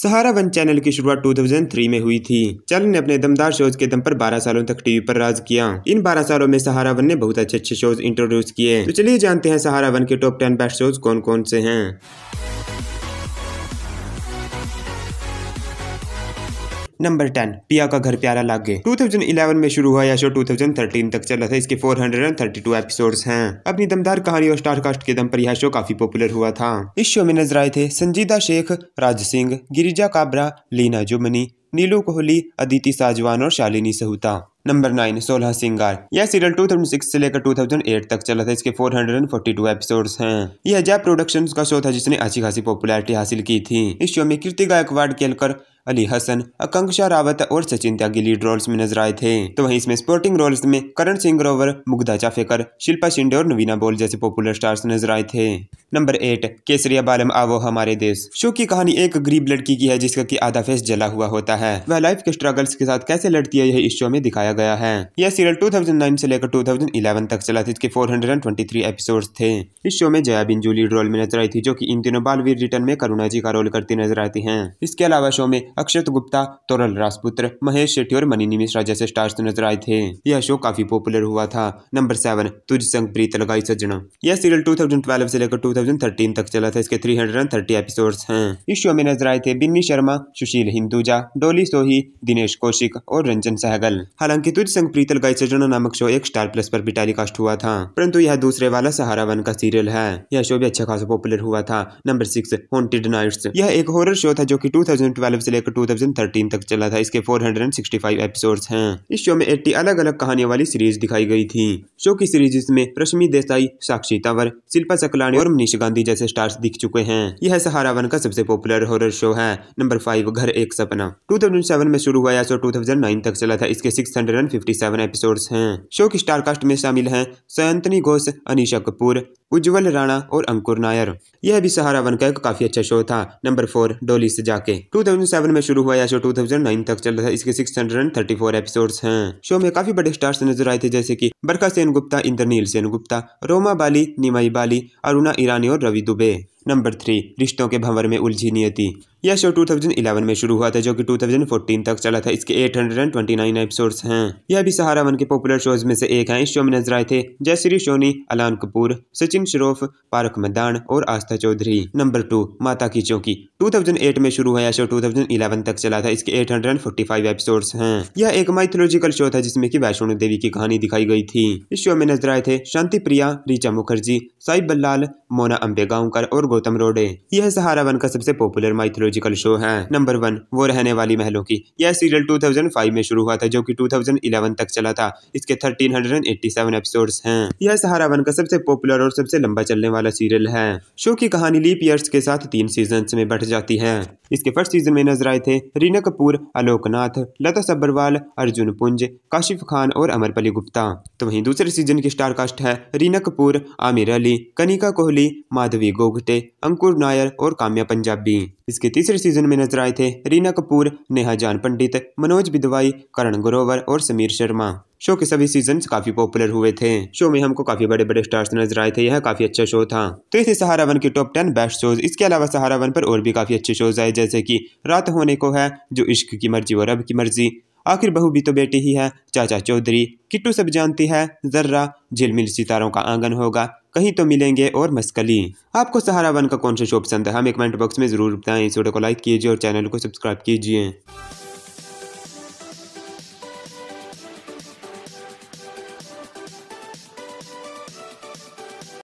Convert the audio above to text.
सहारा one channel की शुरुआत 2003 में हुई थी चैनल ने अपने दमदार शोज के दम पर 12 सालों तक टीवी पर राज किया इन 12 सालों में सहारा वन ने बहुत अच्छे अच्छे शोज इंट्रोड्यूस किए तो चलिए जानते हैं सहारा वन के टॉप 10 बेस्ट शोज कौन कौन से हैं नंबर टेन पिया का घर प्यारा थाउजेंड इलेवन में शुरू हुआ यह शो 2013 तक चला था इसके 432 एपिसोड्स हैं अपनी दमदार कहानी और स्टार कास्ट के दम पर यह शो काफी पॉपुलर हुआ था इस शो में नजर आए थे संजीदा शेख राज सिंह गिरिजा काबरा लीना जुमनी नीलू कोहली अदिति साजवान और शालिनी सहुता नंबर नाइन सोलह सिंगार यह सीरियल 2006 से लेकर 2008 तक चला था इसके 442 एपिसोड्स हैं यह जय प्रोडक्शंस का शो था जिसने अच्छी खासी पॉपुलैरिटी हासिल की थी इस शो में कीर्ति गायकवाड़ केलकर अली हसन आकांक्षा रावत और सचिन त्यागी रोल्स में नजर आए थे तो वहीं इसमें स्पोर्टिंग रोल्स में करण सिंह ग्रोवर मुग्धा चाफेकर शिल्पा शिंडे और नवीना बोल जैसे पॉपुलर स्टार्स नजर आए थे नंबर एट केसरिया बालम आवो हमारे देश शो की कहानी एक गरीब लड़की की है जिसका की आधा फेस जला हुआ होता है वह लाइफ के स्ट्रगल्स के साथ कैसे लड़ती है यह इस शो में दिखाया गया है यह सीरियल टू से लेकर टू तक चला था इसके फोर हंड्रेड थे इस शो में जया बिंजू रोल में नजर आई थी जो की इन दिनों बालवीर रिटर्न में करुणा जी का रोल करती नजर आती है इसके अलावा शो में अक्षत तो गुप्ता तोरल राजपुत्र महेश शेट्टी और मनी मिश्रा जैसे स्टार्स तो नजर आए थे यह शो काफी पॉपुलर हुआ था नंबर सेवन तुझ संग प्रीत लगाई सजना यह सीरियल 2012 से लेकर 2013 तक चला था इसके 330 एपिसोड्स हैं इस शो में नजर आए थे बिन्नी शर्मा सुशील हिंदुजा डोली सोही दिनेश कौशिक और रंजन सहगल हालांकि तुझ संग प्रीतल गाई सजना नामक शो एक स्टार प्लस पर भी टेलीकास्ट हुआ था परंतु यह दूसरे वाला सहारा वन का सीरियल है यह शो भी अच्छा खासा पॉपुलर हुआ था नंबर सिक्स हॉन्टेड नाइट्स यह एक हॉरर शो था जो की टू से लेकर लेकर 2013 तक चला था इसके 465 एपिसोड्स हैं इस शो में 80 अलग अलग कहानियों वाली सीरीज दिखाई गई थी शो की सीरीज इसमें रश्मि देसाई साक्षी तंवर शिल्पा सकलानी और मनीष गांधी जैसे स्टार्स दिख चुके हैं यह सहारा वन का सबसे पॉपुलर हॉरर शो है नंबर फाइव घर एक सपना 2007 में शुरू हुआ यह शो 2009 तक चला था इसके 657 एपिसोड्स हैं शो की स्टारकास्ट में शामिल हैं सयंतनी घोष अनिशा कपूर उज्जवल राणा और अंकुर नायर यह भी सहारा वन का एक काफी अच्छा शो था नंबर फोर डोली से जाके टू में शुरू हुआ या शो 2009 तक चल रहा है इसके 634 एपिसोड्स हैं शो में काफी बड़े स्टार्स नजर आए थे जैसे कि बरखा सेन गुप्ता इंद्रनील सेन गुप्ता रोमा बाली निमाई बाली अरुणा ईरानी और रवि दुबे नंबर थ्री रिश्तों के भंवर में उलझी नियति यह शो 2011 में शुरू हुआ था जो कि 2014 तक चला था इसके 829 एपिसोड्स हैं यह भी सहारा वन के पॉपुलर शोज में से एक है इस शो में नजर आए थे जयश्री सोनी अलान कपूर सचिन श्रोफ पारक मदान और आस्था चौधरी नंबर टू माता की चौकी 2008 में शुरू हुआ यह शो 2011 तक चला था इसके 845 एपिसोड्स हैं यह एक माइथोलॉजिकल शो था जिसमें की वैष्णो देवी की कहानी दिखाई गई थी इस शो में नजर आए थे शांति प्रिया रिचा मुखर्जी साई बल्लाल मोना अम्बेगांवकर और गौतम रोडे यह सहारा वन का सबसे पॉपुलर माइथोलॉजिकल शो है नंबर वन वो रहने वाली महलों की यह सीरियल 2005 में शुरू हुआ था जो कि 2011 तक चला था इसके 1387 एपिसोड्स हैं यह सहारा वन का सबसे पॉपुलर और सबसे लंबा चलने वाला सीरियल है शो की कहानी लीप ईयर्स के साथ तीन सीजन में बढ़ जाती है इसके फर्स्ट सीजन में नजर आए थे रीना कपूर आलोकनाथ लता सब्बरवाल अर्जुन पुंज काशिफ खान और अमरपली गुप्ता तो वहीं दूसरे सीजन की स्टार कास्ट है रीना कपूर आमिर अली कनिका कोहली भी माधवी गोगटे अंकुर नायर और काम्या पंजाबी इसके तीसरे सीजन में नजर आए थे रीना कपूर नेहा जान पंडित मनोज बिदवाई करण गुरोवर और समीर शर्मा शो के सभी सीजन काफी पॉपुलर हुए थे शो में हमको काफी बड़े बड़े स्टार्स नजर आए थे यह काफी अच्छा शो था तो इसे सहारा वन के टॉप टेन बेस्ट शोज इसके अलावा सहारा वन पर और भी काफी अच्छे शोज आए जैसे कि रात होने को है जो इश्क की मर्जी और रब की मर्जी आखिर बहू भी तो बेटी ही है चाचा चौधरी किट्टू सब जानती है जर्रा झिलमिल सितारों का आंगन होगा कहीं तो मिलेंगे और मस्कली आपको सहारा वन का कौन सा शो पसंद है हमें कमेंट बॉक्स में जरूर बताएं इस वीडियो को लाइक कीजिए और चैनल को सब्सक्राइब कीजिए